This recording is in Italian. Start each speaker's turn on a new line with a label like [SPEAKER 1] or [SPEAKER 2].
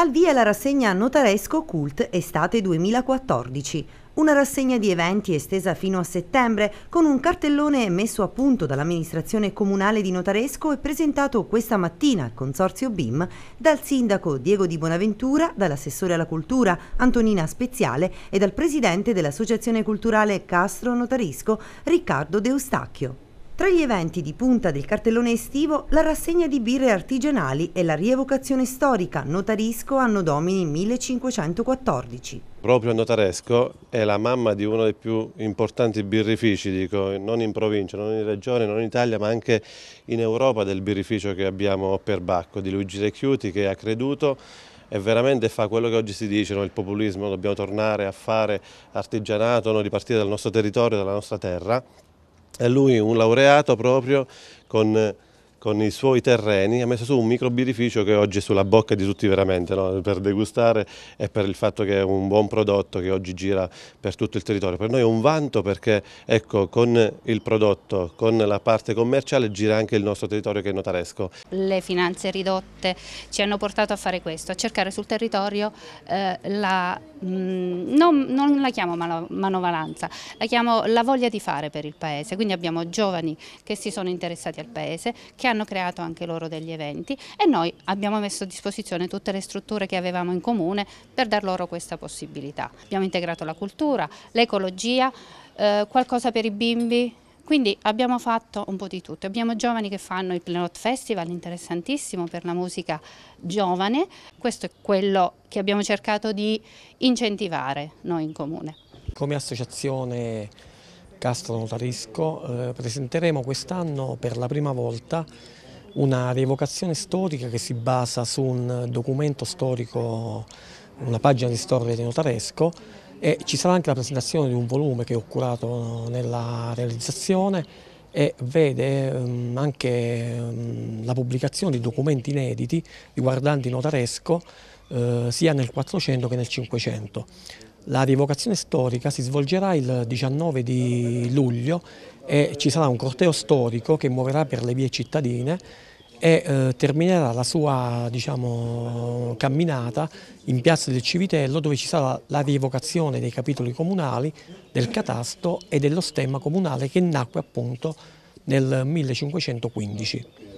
[SPEAKER 1] Al via la rassegna Notaresco Cult Estate 2014, una rassegna di eventi estesa fino a settembre con un cartellone messo a punto dall'amministrazione comunale di Notaresco e presentato questa mattina al Consorzio BIM dal sindaco Diego Di Bonaventura, dall'assessore alla cultura Antonina Speziale e dal presidente dell'associazione culturale Castro Notarisco Riccardo De Eustachio. Tra gli eventi di punta del cartellone estivo, la rassegna di birre artigianali e la rievocazione storica Notarisco anno domini 1514.
[SPEAKER 2] Proprio Notaresco è la mamma di uno dei più importanti birrifici, dico, non in provincia, non in regione, non in Italia, ma anche in Europa del birrificio che abbiamo per Bacco, di Luigi Recchiuti che ha creduto e veramente fa quello che oggi si dice, no? il populismo, dobbiamo tornare a fare artigianato, no? ripartire dal nostro territorio, dalla nostra terra è lui un laureato proprio con con i suoi terreni ha messo su un micro birrificio che oggi è sulla bocca di tutti veramente no? per degustare e per il fatto che è un buon prodotto che oggi gira per tutto il territorio. Per noi è un vanto perché ecco, con il prodotto, con la parte commerciale gira anche il nostro territorio che è notaresco.
[SPEAKER 3] Le finanze ridotte ci hanno portato a fare questo, a cercare sul territorio eh, la, mm, non, non, la chiamo manovalanza, la chiamo la voglia di fare per il paese, quindi abbiamo giovani che si sono interessati al paese, che hanno creato anche loro degli eventi e noi abbiamo messo a disposizione tutte le strutture che avevamo in comune per dar loro questa possibilità. Abbiamo integrato la cultura, l'ecologia, eh, qualcosa per i bimbi, quindi abbiamo fatto un po' di tutto, abbiamo giovani che fanno il Plenot Festival, interessantissimo per la musica giovane, questo è quello che abbiamo cercato di incentivare noi in comune.
[SPEAKER 4] Come associazione Castro Notaresco, eh, presenteremo quest'anno per la prima volta una rievocazione storica che si basa su un documento storico, una pagina di storia di Notaresco e ci sarà anche la presentazione di un volume che ho curato nella realizzazione e vede um, anche um, la pubblicazione di documenti inediti riguardanti Notaresco eh, sia nel 400 che nel 500. La rievocazione storica si svolgerà il 19 di luglio e ci sarà un corteo storico che muoverà per le vie cittadine e eh, terminerà la sua diciamo, camminata in piazza del Civitello dove ci sarà la rievocazione dei capitoli comunali, del catasto e dello stemma comunale che nacque appunto nel 1515.